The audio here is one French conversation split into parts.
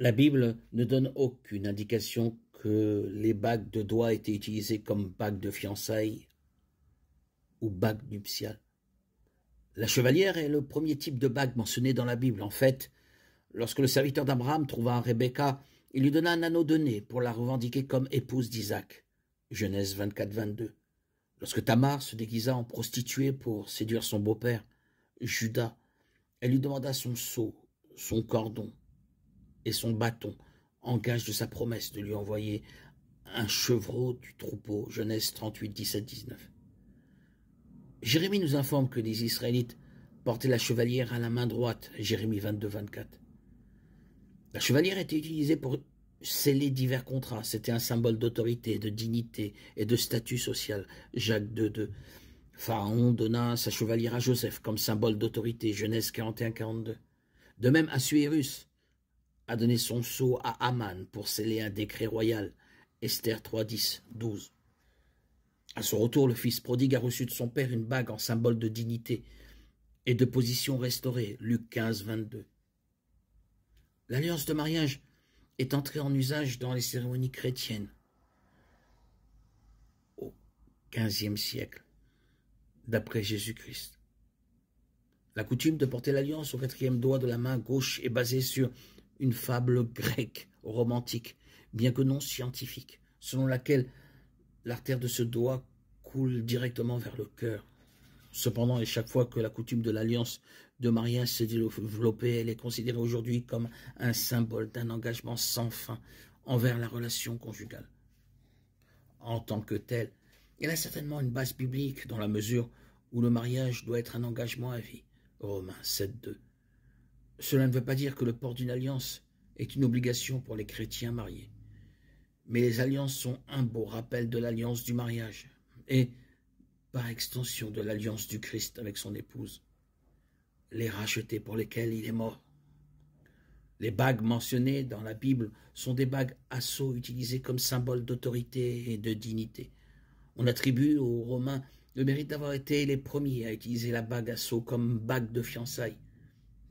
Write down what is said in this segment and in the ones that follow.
La Bible ne donne aucune indication que les bagues de doigts étaient utilisées comme bagues de fiançailles ou bagues nuptiales. La chevalière est le premier type de bague mentionné dans la Bible. En fait, lorsque le serviteur d'Abraham trouva Rebecca, il lui donna un anneau de nez pour la revendiquer comme épouse d'Isaac. Genèse 24-22. Lorsque Tamar se déguisa en prostituée pour séduire son beau-père, Judas, elle lui demanda son sceau, son cordon, et son bâton en gage de sa promesse de lui envoyer un chevreau du troupeau. Genèse 38, 17, 19. Jérémie nous informe que les Israélites portaient la chevalière à la main droite, Jérémie 22, 24. La chevalière était utilisée pour sceller divers contrats. C'était un symbole d'autorité, de dignité et de statut social. Jacques 2, 2. Pharaon donna sa chevalière à Joseph comme symbole d'autorité, Genèse 41-42. De même, Assuérus a donné son sceau à Aman pour sceller un décret royal. Esther 3, 12. À son retour, le fils prodigue a reçu de son père une bague en symbole de dignité et de position restaurée. Luc 15, 22. L'alliance de mariage est entrée en usage dans les cérémonies chrétiennes au XVe siècle, d'après Jésus-Christ. La coutume de porter l'alliance au quatrième doigt de la main gauche est basée sur une fable grecque, romantique, bien que non scientifique, selon laquelle l'artère de ce doigt coule directement vers le cœur. Cependant, et chaque fois que la coutume de l'alliance de mariage s'est développée, elle est considérée aujourd'hui comme un symbole d'un engagement sans fin envers la relation conjugale. En tant que telle, elle a certainement une base biblique dans la mesure où le mariage doit être un engagement à vie. Romains 7.2 cela ne veut pas dire que le port d'une alliance est une obligation pour les chrétiens mariés. Mais les alliances sont un beau rappel de l'alliance du mariage et, par extension, de l'alliance du Christ avec son épouse, les rachetés pour lesquels il est mort. Les bagues mentionnées dans la Bible sont des bagues à sceaux utilisées comme symbole d'autorité et de dignité. On attribue aux Romains le mérite d'avoir été les premiers à utiliser la bague à sceaux comme bague de fiançailles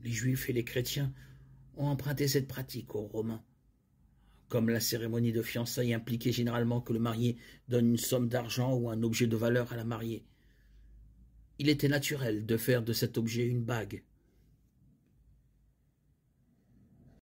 les Juifs et les chrétiens ont emprunté cette pratique aux Romains. Comme la cérémonie de fiançailles impliquait généralement que le marié donne une somme d'argent ou un objet de valeur à la mariée, il était naturel de faire de cet objet une bague,